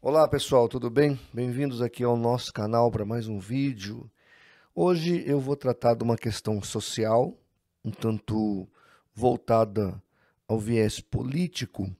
Olá pessoal, tudo bem? Bem-vindos aqui ao nosso canal para mais um vídeo. Hoje eu vou tratar de uma questão social, um tanto voltada ao viés político,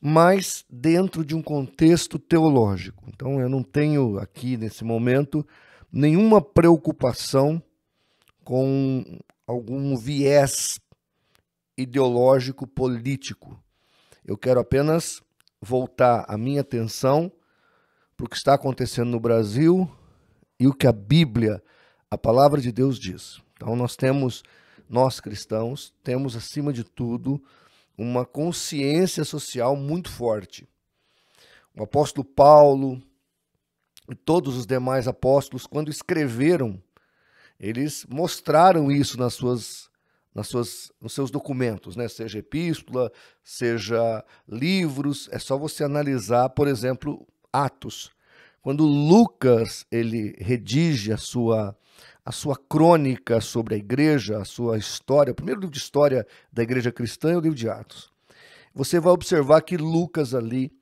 mas dentro de um contexto teológico. Então eu não tenho aqui nesse momento nenhuma preocupação com algum viés ideológico político. Eu quero apenas voltar a minha atenção para o que está acontecendo no Brasil e o que a Bíblia, a palavra de Deus diz. Então nós temos, nós cristãos, temos acima de tudo uma consciência social muito forte. O apóstolo Paulo e todos os demais apóstolos, quando escreveram, eles mostraram isso nas suas nas suas, nos seus documentos, né? seja epístola, seja livros, é só você analisar, por exemplo, Atos. Quando Lucas ele redige a sua, a sua crônica sobre a igreja, a sua história, o primeiro livro de história da igreja cristã é o livro de Atos. Você vai observar que Lucas ali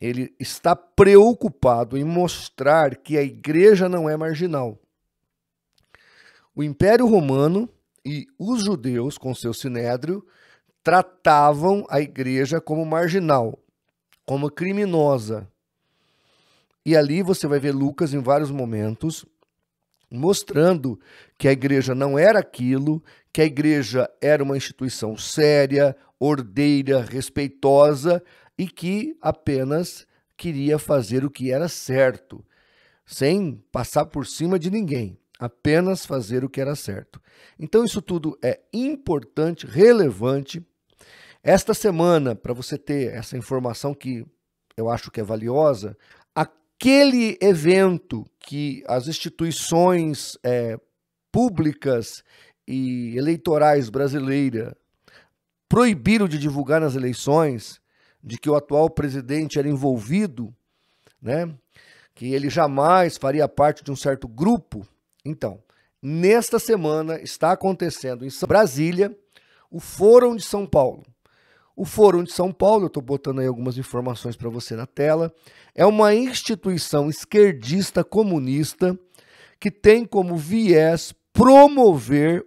ele está preocupado em mostrar que a igreja não é marginal. O Império Romano e os judeus, com seu sinédrio, tratavam a igreja como marginal, como criminosa. E ali você vai ver Lucas em vários momentos mostrando que a igreja não era aquilo, que a igreja era uma instituição séria, ordeira, respeitosa e que apenas queria fazer o que era certo, sem passar por cima de ninguém apenas fazer o que era certo. Então, isso tudo é importante, relevante. Esta semana, para você ter essa informação que eu acho que é valiosa, aquele evento que as instituições é, públicas e eleitorais brasileiras proibiram de divulgar nas eleições de que o atual presidente era envolvido, né? que ele jamais faria parte de um certo grupo, então, nesta semana está acontecendo em Brasília o Fórum de São Paulo. O Fórum de São Paulo, eu estou botando aí algumas informações para você na tela, é uma instituição esquerdista comunista que tem como viés promover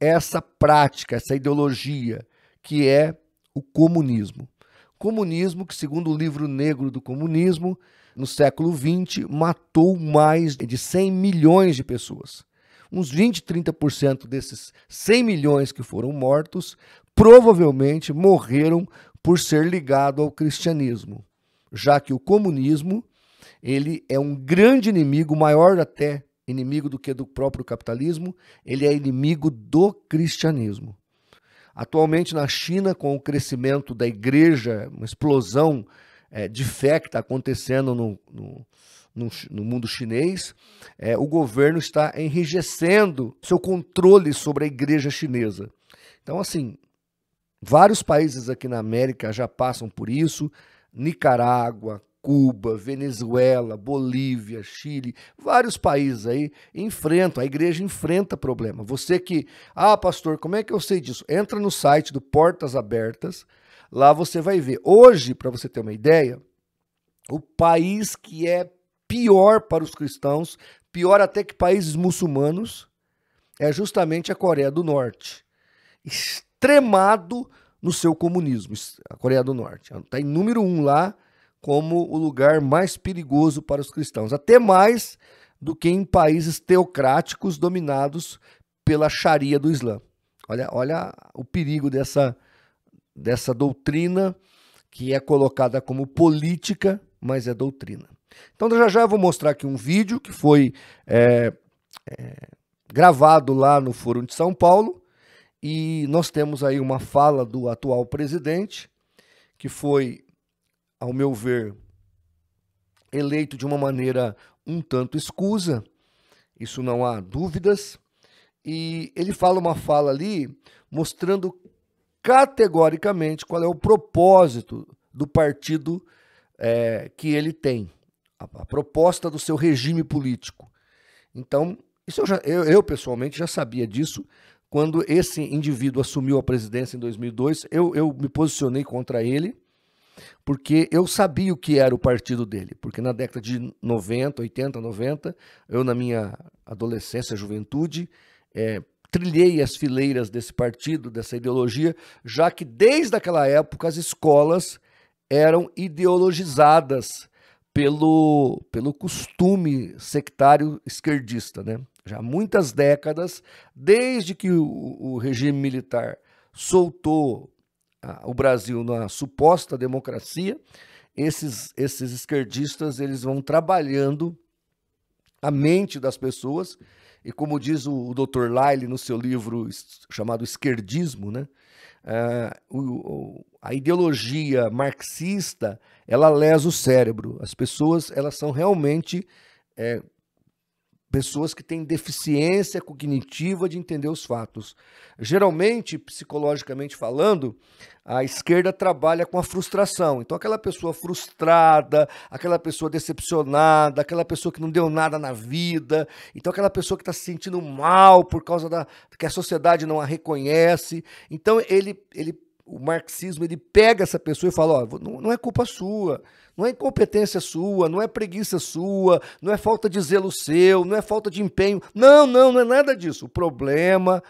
essa prática, essa ideologia, que é o comunismo. Comunismo que, segundo o livro negro do comunismo, no século XX, matou mais de 100 milhões de pessoas. Uns 20, 30% desses 100 milhões que foram mortos provavelmente morreram por ser ligado ao cristianismo, já que o comunismo ele é um grande inimigo, maior até inimigo do que do próprio capitalismo, ele é inimigo do cristianismo. Atualmente na China, com o crescimento da igreja, uma explosão é, de fé que está acontecendo no, no, no, no, mundo chinês, é, o governo está enrijecendo seu controle sobre a igreja chinesa. Então, assim, vários países aqui na América já passam por isso: Nicarágua, Cuba, Venezuela, Bolívia, Chile, vários países aí enfrentam, a igreja enfrenta problema. Você que, ah, pastor, como é que eu sei disso? Entra no site do Portas Abertas Lá você vai ver. Hoje, para você ter uma ideia, o país que é pior para os cristãos, pior até que países muçulmanos, é justamente a Coreia do Norte. Extremado no seu comunismo, a Coreia do Norte. Está em número um lá como o lugar mais perigoso para os cristãos. Até mais do que em países teocráticos dominados pela Sharia do Islã. Olha, olha o perigo dessa dessa doutrina que é colocada como política, mas é doutrina. Então, já já eu vou mostrar aqui um vídeo que foi é, é, gravado lá no Fórum de São Paulo e nós temos aí uma fala do atual presidente que foi, ao meu ver, eleito de uma maneira um tanto escusa, isso não há dúvidas, e ele fala uma fala ali mostrando categoricamente qual é o propósito do partido é, que ele tem, a, a, proposta do seu regime político. Então, isso eu, já, eu, eu, pessoalmente já sabia disso quando esse indivíduo assumiu a presidência em 2002. Eu, eu me posicionei contra ele porque eu sabia o que era o partido dele, porque na década de 90, 80, 90, eu na minha adolescência, juventude, é, trilhei as fileiras desse partido, dessa ideologia, já que desde aquela época as escolas eram ideologizadas pelo, pelo costume sectário esquerdista. Né? Já há muitas décadas, desde que o, o regime militar soltou a, o Brasil na suposta democracia, esses, esses esquerdistas eles vão trabalhando a mente das pessoas e como diz o, o Dr. Lyle no seu livro chamado Esquerdismo, né? Uh, o, o, a ideologia marxista ela lesa o cérebro. As pessoas elas são realmente é, pessoas que têm deficiência cognitiva de entender os fatos. Geralmente, psicologicamente falando, a esquerda trabalha com a frustração. Então, aquela pessoa frustrada, aquela pessoa decepcionada, aquela pessoa que não deu nada na vida, então aquela pessoa que está se sentindo mal por causa da que a sociedade não a reconhece. Então, ele ele o marxismo ele pega essa pessoa e fala: ó, não, não é culpa sua, não é incompetência sua, não é preguiça sua, não é falta de zelo seu, não é falta de empenho. Não, não, não é nada disso. O problema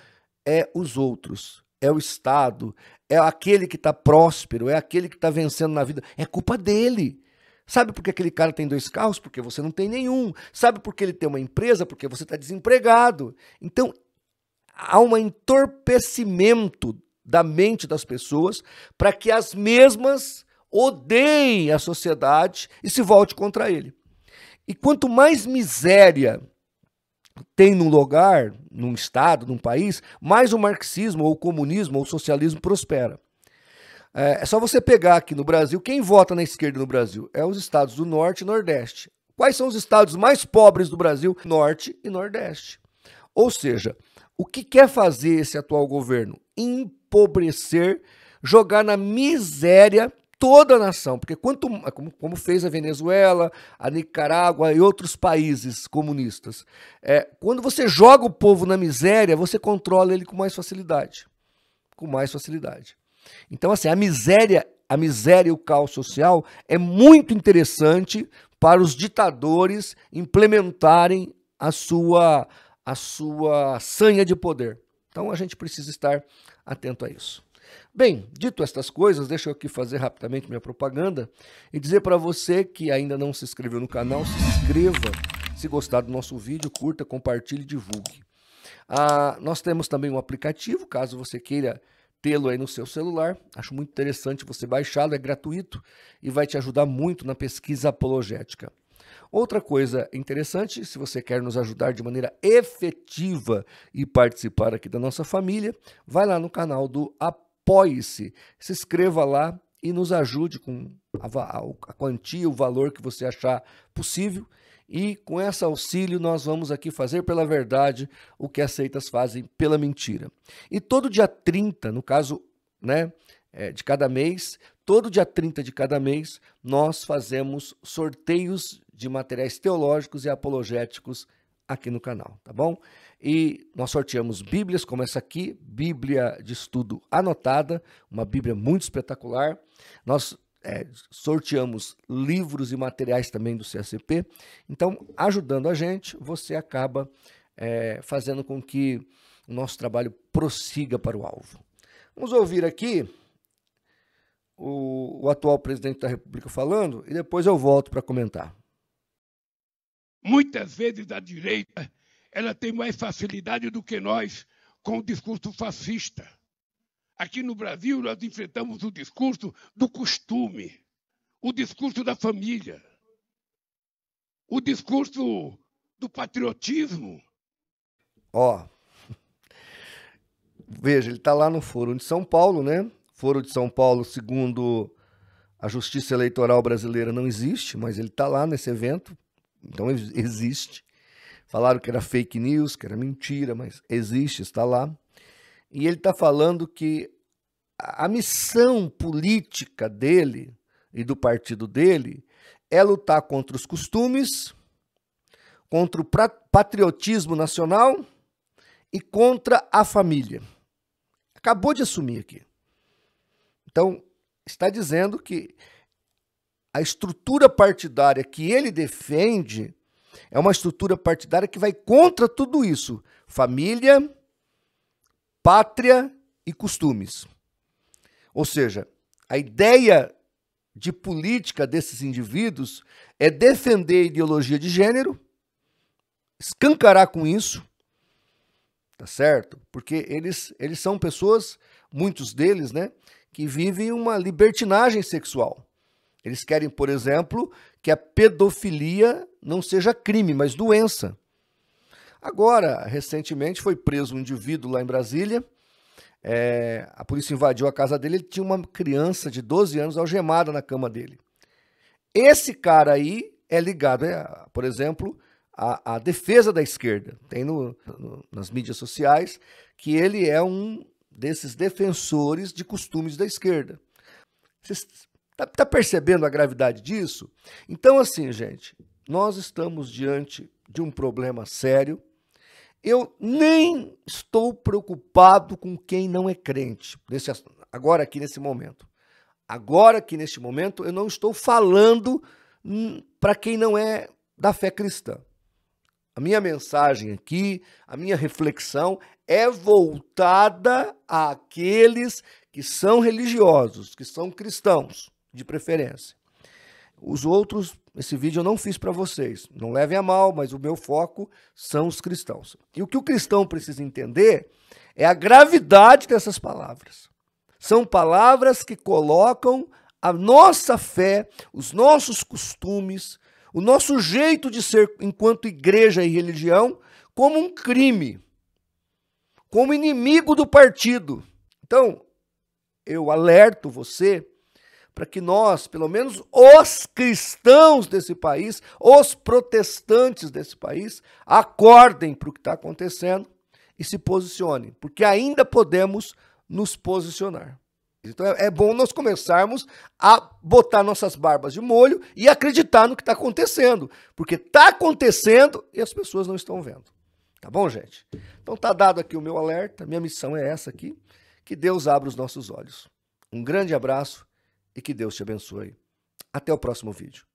é os outros, é o Estado, é aquele que está próspero, é aquele que está vencendo na vida. É culpa dele. Sabe por que aquele cara tem dois carros? Porque você não tem nenhum. Sabe por que ele tem uma empresa? Porque você está desempregado. Então, há um entorpecimento da mente das pessoas para que as mesmas odeiem a sociedade e se volte contra ele. E quanto mais miséria tem num lugar, num estado, num país, mais o marxismo ou o comunismo ou o socialismo prospera. É, é só você pegar aqui no Brasil, quem vota na esquerda no Brasil? É os estados do Norte e Nordeste. Quais são os estados mais pobres do Brasil? Norte e Nordeste. Ou seja, o que quer fazer esse atual governo? empobrecer, jogar na miséria toda a nação, porque quanto como, como, fez a Venezuela, a Nicarágua e outros países comunistas, é, quando você joga o povo na miséria, você controla ele com mais facilidade, com mais facilidade. Então assim, a miséria, a miséria e o caos social é muito interessante para os ditadores implementarem a sua a sua sanha de poder. Então a gente precisa estar atento a isso. Bem, dito estas coisas, deixa eu aqui fazer rapidamente minha propaganda e dizer para você que ainda não se inscreveu no canal, se inscreva. Se gostar do nosso vídeo, curta, compartilhe e divulgue. Ah, nós temos também um aplicativo, caso você queira tê-lo aí no seu celular. Acho muito interessante você baixá-lo, é gratuito e vai te ajudar muito na pesquisa apologética. Outra coisa interessante, se você quer nos ajudar de maneira efetiva e participar aqui da nossa família, vai lá no canal do Apoie-se, se inscreva lá e nos ajude com a, a, a quantia, o valor que você achar possível. E com esse auxílio, nós vamos aqui fazer pela verdade o que as seitas fazem pela mentira. E todo dia 30, no caso né, é, de cada mês, todo dia 30 de cada mês, nós fazemos sorteios de materiais teológicos e apologéticos aqui no canal, tá bom? E nós sorteamos Bíblias, como essa aqui, Bíblia de estudo anotada, uma Bíblia muito espetacular. Nós é, sorteamos livros e materiais também do CSP. Então, ajudando a gente, você acaba é, fazendo com que o nosso trabalho prossiga para o alvo. Vamos ouvir aqui o, o atual presidente da República falando e depois eu volto para comentar muitas vezes a direita, ela tem mais facilidade do que nós com o discurso fascista. Aqui no Brasil, nós enfrentamos o discurso do costume, o discurso da família, o discurso do patriotismo. Ó, oh. veja, ele está lá no Foro de São Paulo, né? Foro de São Paulo, segundo a Justiça Eleitoral Brasileira, não existe, mas ele está lá nesse evento então existe. Falaram que era fake news, que era mentira, mas existe, está lá. E ele está falando que a missão política dele e do partido dele é lutar contra os costumes, contra o patriotismo nacional e contra a família. Acabou de assumir aqui. Então, está dizendo que a estrutura partidária que ele defende é uma estrutura partidária que vai contra tudo isso: família, pátria e costumes. Ou seja, a ideia de política desses indivíduos é defender a ideologia de gênero, escancarar com isso, tá certo? Porque eles, eles são pessoas, muitos deles, né, que vivem uma libertinagem sexual. Eles querem, por exemplo, que a pedofilia não seja crime, mas doença. Agora, recentemente, foi preso um indivíduo lá em Brasília. É, a polícia invadiu a casa dele. Ele tinha uma criança de 12 anos algemada na cama dele. Esse cara aí é ligado, né, por exemplo, à, defesa da esquerda. Tem no, no, nas mídias sociais que ele é um desses defensores de costumes da esquerda. Vocês Tá, tá percebendo a gravidade disso? Então, assim, gente, nós estamos diante de um problema sério. Eu nem estou preocupado com quem não é crente, nesse, agora aqui nesse momento. Agora aqui neste momento, eu não estou falando para quem não é da fé cristã. A minha mensagem aqui, a minha reflexão é voltada àqueles que são religiosos, que são cristãos de preferência. Os outros, esse vídeo eu não fiz para vocês. Não levem a mal, mas o meu foco são os cristãos. E o que o cristão precisa entender é a gravidade dessas palavras. São palavras que colocam a nossa fé, os nossos costumes, o nosso jeito de ser enquanto igreja e religião como um crime, como inimigo do partido. Então, eu alerto você para que nós, pelo menos os cristãos desse país, os protestantes desse país, acordem para o que está acontecendo e se posicionem, porque ainda podemos nos posicionar. Então é, é bom nós começarmos a botar nossas barbas de molho e acreditar no que está acontecendo, porque está acontecendo e as pessoas não estão vendo. Tá bom, gente? Então tá dado aqui o meu alerta, minha missão é essa aqui, que Deus abra os nossos olhos. Um grande abraço e que Deus te abençoe. Até o próximo vídeo.